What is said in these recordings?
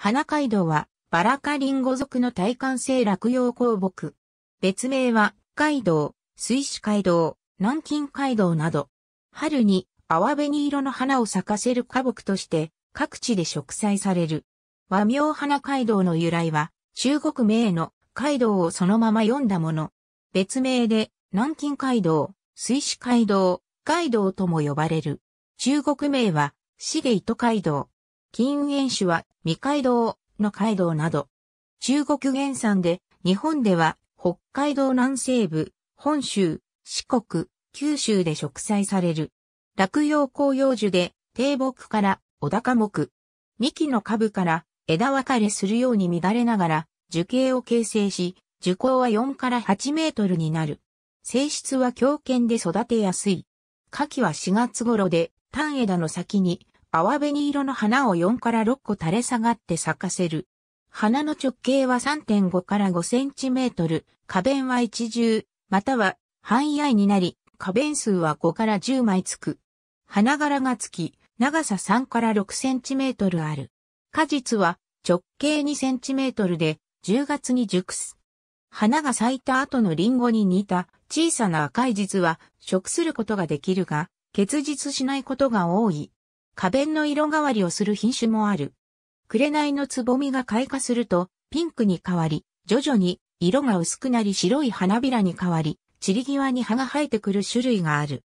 花街道は、バラカリンゴ族の体幹性落葉鉱木。別名は、街道、水死街道、南京街道など。春に、淡紅色の花を咲かせる花木として、各地で植栽される。和名花街道の由来は、中国名の街道をそのまま読んだもの。別名で、南京街道、水死街道、街道とも呼ばれる。中国名は、市で糸街道。金運園種は未開道の街道など。中国原産で、日本では北海道南西部、本州、四国、九州で植栽される。落葉紅葉樹で、低木から小高木。幹の株から枝分かれするように乱れながら、樹形を形成し、樹高は4から8メートルになる。性質は強肩で育てやすい。夏季は4月頃で、単枝の先に淡紅色の花を4から6個垂れ下がって咲かせる。花の直径は3.5から5センチメートル、花弁は一重、または半位になり、花弁数は5から10枚つく。花柄がつき、長さ3から6センチメートルある。果実は直径2センチメートルで、10月に熟す。花が咲いた後のリンゴに似た小さな赤い実は食することができるが、結実しないことが多い。花弁の色変わりをする品種もある。紅のつぼみが開花すると、ピンクに変わり、徐々に色が薄くなり白い花びらに変わり、散り際に葉が生えてくる種類がある。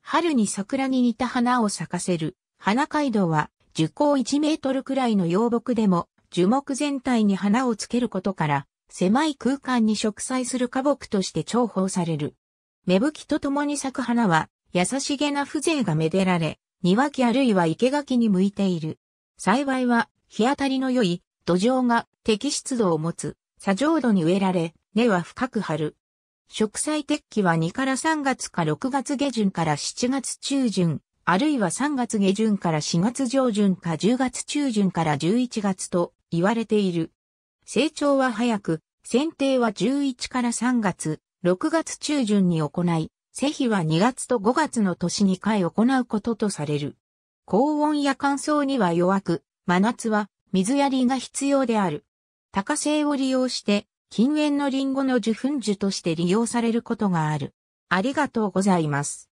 春に桜に似た花を咲かせる、花街道は、樹高1メートルくらいの洋木でも、樹木全体に花をつけることから、狭い空間に植栽する花木として重宝される。芽吹きと共に咲く花は、優しげな風情がめでられ、庭木あるいは生垣に向いている。幸いは、日当たりの良い、土壌が適湿度を持つ、砂浄土に植えられ、根は深く張る。植栽適期は2から3月か6月下旬から7月中旬、あるいは3月下旬から4月上旬か10月中旬から11月と言われている。成長は早く、剪定は11から3月、6月中旬に行い、施肥は2月と5月の年2回行うこととされる。高温や乾燥には弱く、真夏は水やりが必要である。多価性を利用して、近縁のリンゴの受粉樹として利用されることがある。ありがとうございます。